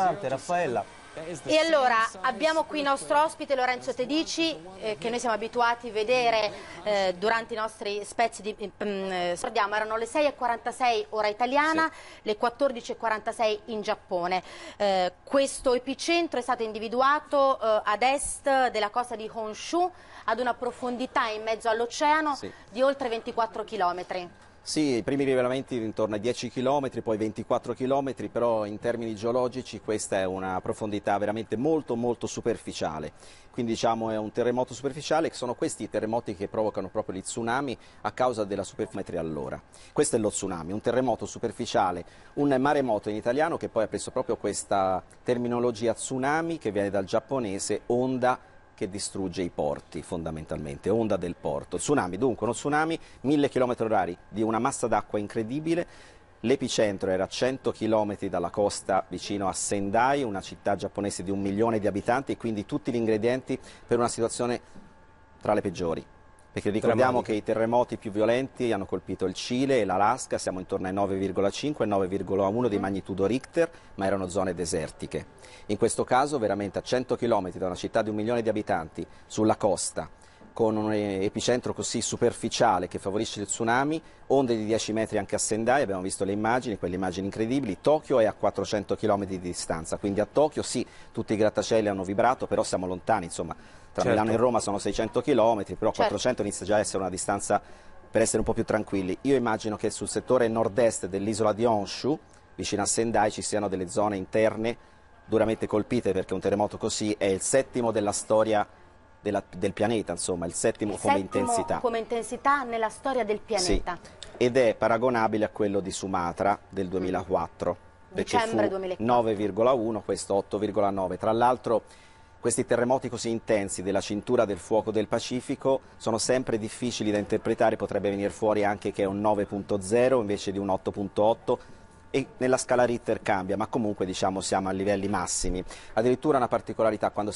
allarmante, Raffaella. E allora abbiamo qui il nostro ospite Lorenzo Tedici eh, che noi siamo abituati a vedere eh, durante i nostri spezzi di... Eh, mm, eh ricordiamo erano le 6.46 ora italiana, sì. le 14.46 in Giappone. Eh, questo epicentro è stato individuato eh, ad est della costa di Honshu ad una profondità in mezzo all'oceano sì. di oltre 24 chilometri. Sì, i primi rivelamenti intorno ai 10 km, poi 24 km, però in termini geologici questa è una profondità veramente molto molto superficiale. Quindi diciamo è un terremoto superficiale, che sono questi i terremoti che provocano proprio gli tsunami a causa della superfimetria all'ora. Questo è lo tsunami, un terremoto superficiale, un maremoto in italiano che poi ha preso proprio questa terminologia tsunami che viene dal giapponese onda che distrugge i porti fondamentalmente, onda del porto. Tsunami, dunque uno tsunami, mille chilometri orari di una massa d'acqua incredibile, L'epicentro era a 100 chilometri dalla costa vicino a Sendai, una città giapponese di un milione di abitanti, quindi tutti gli ingredienti per una situazione tra le peggiori. Perché ricordiamo che i terremoti più violenti hanno colpito il Cile e l'Alaska, siamo intorno ai 9,5 e 9,1 di magnitudo Richter, ma erano zone desertiche. In questo caso veramente a 100 km da una città di un milione di abitanti, sulla costa, con un epicentro così superficiale che favorisce il tsunami, onde di 10 metri anche a Sendai, abbiamo visto le immagini, quelle immagini incredibili, Tokyo è a 400 km di distanza, quindi a Tokyo sì, tutti i grattacieli hanno vibrato, però siamo lontani, insomma, tra certo. Milano e Roma sono 600 km, però certo. 400 inizia già a essere una distanza per essere un po' più tranquilli. Io immagino che sul settore nord-est dell'isola di Honshu, vicino a Sendai, ci siano delle zone interne duramente colpite perché un terremoto così è il settimo della storia della, del pianeta, insomma, il settimo il come settimo intensità. come intensità nella storia del pianeta. Sì. Ed è paragonabile a quello di Sumatra del 2004. Dicembre 2004. 9,1, questo 8,9. Tra l'altro questi terremoti così intensi della cintura del fuoco del Pacifico sono sempre difficili da interpretare, potrebbe venire fuori anche che è un 9.0 invece di un 8.8 e nella scala Ritter cambia, ma comunque diciamo siamo a livelli massimi. Addirittura una particolarità quando